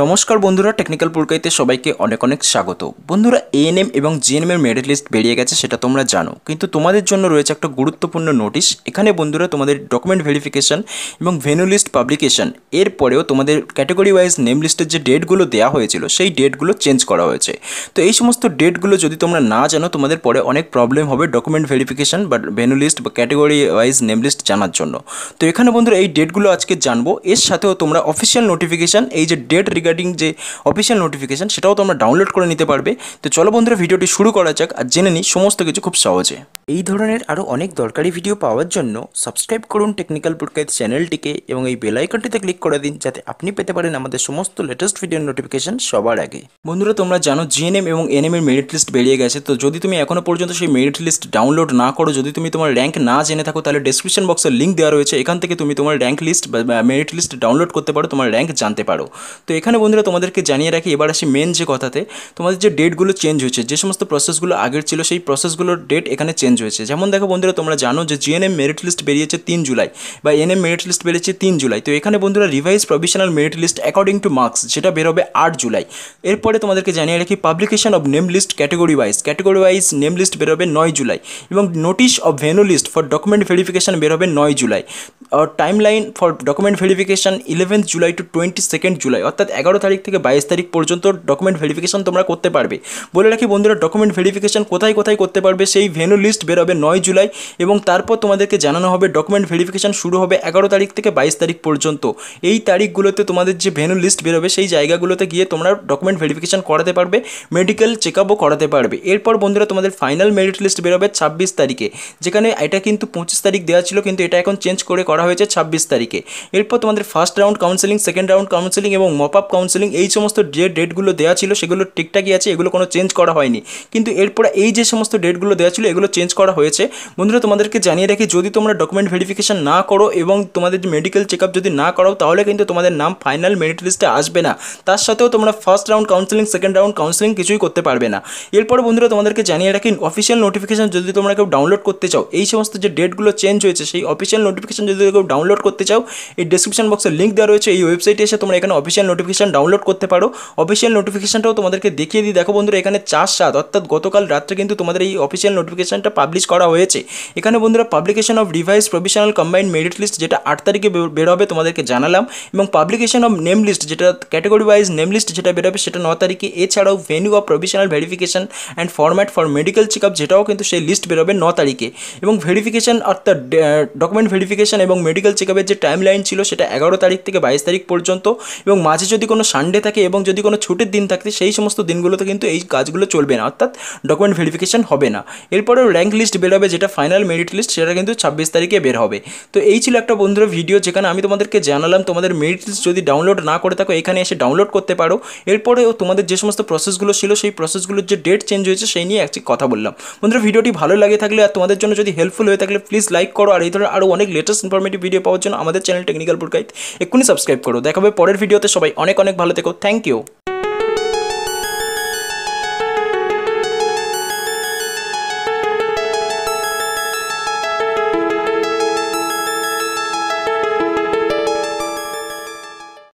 নমস্কার বন্ধুরা টেকনিক্যাল পুরকাইতে সবাইকে অনেক অনেক স্বাগত বন্ধুরা এএনএম এবং জিএনএমের মেরিট লিস্ট বেরিয়ে গেছে সেটা তোমরা জানো কিন্তু তোমাদের জন্য রয়েছে একটা গুরুত্বপূর্ণ নোটিশ এখানে বন্ধুরা তোমাদের ডকুমেন্ট ভেরিফিকেশন এবং ভেনু লিস্ট পাবলিকেশান এরপরেও তোমাদের ক্যাটাগরি ওয়াইজ নেম লিস্টের যে ডেটগুলো দেওয়া হয়েছিল সেই ডেটগুলো চেঞ্জ করা হয়েছে তো এই সমস্ত ডেটগুলো যদি তোমরা না জানো তোমাদের পরে অনেক প্রবলেম হবে ডকুমেন্ট ভেরিফিকেশান বা ভেনু লিস্ট বা ক্যাটাগরি ওয়াইজ নেম লিস্ট জানার জন্য তো এখানে বন্ধুরা এই ডেটগুলো আজকে জানবো এর সাথেও তোমরা অফিসিয়াল নোটিফিকেশান এই যে ডেট রিগার্ডিং যে অফিসিয়াল নোটিফিকেশান সেটাও তোমরা ডাউনলোড করে নিতে পারবে তো চলো বন্ধুরা ভিডিওটি শুরু করা যাক আর জেনে নিই সমস্ত কিছু খুব সহজে এই ধরনের আরও অনেক দরকারি ভিডিও পাওয়ার জন্য সাবস্ক্রাইব করুন টেকনিক্যাল পুটকাইত চ্যানেলটিকে এবং এই বেলাইকনটিতে ক্লিক করে দিন যাতে আপনি পেতে পারেন আমাদের সমস্ত লেটেস্ট ভিডিও নোটিফিকেশন সবার আগে বন্ধুরা তোমরা জানো জিএনএম এবং এনএম এর মেরিট লিস্ট বেরিয়ে গেছে তো যদি তুমি এখনও পর্যন্ত সেই মেরিট লিস্ট ডাউনলোড না করো যদি তুমি তোমার র্যাঙ্ক না জেনে থাকো তাহলে ডিসক্রিপশন বক্সের লিঙ্ক দেওয়া রয়েছে এখান থেকে তুমি তোমার র্যাঙ্ক লিস্ট বা মেরিট লিস্ট ডাউনলোড করতে পারো তোমার র্যাঙ্ক জানতে পারো তো এখানে বন্ধুরা তোমাদেরকে জানিয়ে রাখি এবার আসি মেন যে কথাতে তোমাদের যে ডেটগুলো চেঞ্জ হয়েছে যে সমস্ত প্রসেসগুলো আগের ছিল সেই প্রসেসগুলোর ডেট এখানে চেঞ্জ চেঞ্জ হয়েছে যেমন দেখো বন্ধুরা তোমরা জানো যে জিএনএম মেরিট লিস্ট বেরিয়েছে তিন জুলাই বা এনএম মেরিট লিস্ট বেরিয়েছে তিন জুলাই তো এখানে বন্ধুরা revise provisional merit list according to marks যেটা বেরোবে আট জুলাই এরপরে তোমাদেরকে জানিয়ে রাখি publication of name list category wise category wise name list বেরোবে নয় জুলাই এবং notice of venue list for document verification বেরোবে নয় July timeline for document verification eleventh July to twenty second July অর্থাৎ এগারো তারিখ থেকে বাইশ তারিখ পর্যন্ত ডকুমেন্ট ভেরিফিকেশন তোমরা করতে পারবে বলে রাখি বন্ধুরা ডকুমেন্ট ভেরিফিকেশন কোথায় কোথায় করতে পারবে সেই ভেনু লিস্ট বেরোবে নয় জুলাই এবং তারপর তোমাদেরকে জানানো হবে ডকুমেন্ট ভেরিফিকেশান শুরু হবে এগারো তারিখ থেকে বাইশ তারিখ পর্যন্ত এই তারিখগুলোতে তোমাদের যে ভেনু লিস্ট বেরোবে সেই জায়গাগুলোতে গিয়ে তোমরা ডকুমেন্ট ভেরিফিকেশান করাতে পারবে মেডিকেল চেক করাতে পারবে এরপর বন্ধুরা তোমাদের ফাইনাল মেরিট লিস্ট বেরোবে ছাব্বিশ তারিখে যেখানে এটা কিন্তু পঁচিশ তারিখ দেওয়া ছিল কিন্তু এটা এখন চেঞ্জ করে করা হয়েছে ছাব্বিশ তারিখে এরপর তোমাদের first round counselling second round counselling এবং মপ আপ কাউন্সেলিং এই সমস্ত যে ডেটগুলো দেওয়া ছিল সেগুলো ঠিকঠাকই আছে এগুলো কোনো চেঞ্জ করা হয়নি কিন্তু এরপর এই যে সমস্ত ডেটগুলো দেওয়া ছিল এগুলো চেঞ্জ করা হয়েছে বন্ধুরা তোমাদেরকে জানিয়ে রাখি যদি তোমরা ডকুমেন্ট ভেরিফিকেশান না করো এবং তোমাদের মেডিকেল চেক যদি না করাও তাহলে কিন্তু তোমাদের নাম ফাইনাল মেরিট লিস্টে আসবে না তার সাথেও তোমরা first round counselling second round counselling কিছুই করতে পারবে না এরপর বন্ধুরা তোমাদেরকে জানিয়ে রাখি অফিসিয়াল নোটিফিকেশান যদি তোমরা কেউ ডাউনলোড করতে চাও এই সমস্ত যে ডেটগুলো চেঞ্জ হয়েছে সেই অফিসিয়াল নোটিফিকেশান যদি কেউ ডাউনলোড করতে চাও এই ডিসক্রিপশন বক্সে লিঙ্ক দেওয়া রয়েছে এই ওয়েবসাইটে এসে তোমরা এখানে অফিসিয়াল নোটিফিকেশান ডাউনলোড করতে পারো অফিসিয়াল নোটিফিকেশানটাও তোমাদেরকে দেখিয়ে দিই দেখো বন্ধুরা এখানে চার সাত অর্থাৎ গতকাল রাত্রে কিন্তু তোমাদের এই অফিসিয়াল নোটিফিকেশানটা পাবলিশ করা হয়েছে এখানে বন্ধুরা publication of revise provisional combined merit list যেটা আট তারিখে বেরোবে তোমাদেরকে জানালাম এবং পাবলিকেশন অফ নেম লিস্ট যেটা ক্যাটাগরি ওয়াইজ নেম লিস্ট যেটা বেরোবে সেটা ন তারিখে এছাড়াও venue of provisional verification and format for medical check যেটাও কিন্তু সেই লিস্ট বেরোবে ন তারিখে এবং ভেরিফিকেশন অর্থাৎ ডকুমেন্ট ভেরিফিকেশন এবং মেডিকেল চেক যে টাইম লাইন ছিল সেটা এগারো তারিখ থেকে বাইশ তারিখ পর্যন্ত এবং মাঝে যদি কোনো সানডে থাকে এবং যদি কোনো ছুটির দিন থাকে সেই সমস্ত দিনগুলোতে কিন্তু এই কাজগুলো চলবে না অর্থাৎ ডকুমেন্ট ভেরিফিকেশন হবে না এরপরেও র্যাঙ্ক লিস্ট বেরোবে যেটা ফাইনাল মেরিট লিস্ট সেটা কিন্তু ছাব্বিশ তারিখে বের হবে তো এই ছিল একটা বন্ধুরা ভিডিও যেখানে আমি তোমাদেরকে জানালাম তোমাদের মেরিট লিস্ট যদি ডাউনলোড না করে থাকো এখানে এসে ডাউনলোড করতে পারো এরপরেও তোমাদের যে সমস্ত প্রসেসগুলো ছিল সেই প্রসেসগুলোর যে ডেট চেঞ্জ হয়েছে সেই নিয়ে একটি কথা বললাম বন্ধুরা ভিডিওটি ভালো লাগে থাকলে আর তোমাদের জন্য যদি হেল্পফুল হয়ে থাকলে প্লিজ লাইক করো আর এই ধরনের আরও অনেক লেটেস্ট ইনফরমেটিভ ভিডিও পাওয়ার জন্য আমাদের চ্যানেল টেকনিক্যাল পুরকাইত এক্ষুনি সাবস্ক্রাইব করো দেখাবে পরের ভিডিওতে সবাই অনেক অনেক ভালো থেকো থ্যাংক ইউ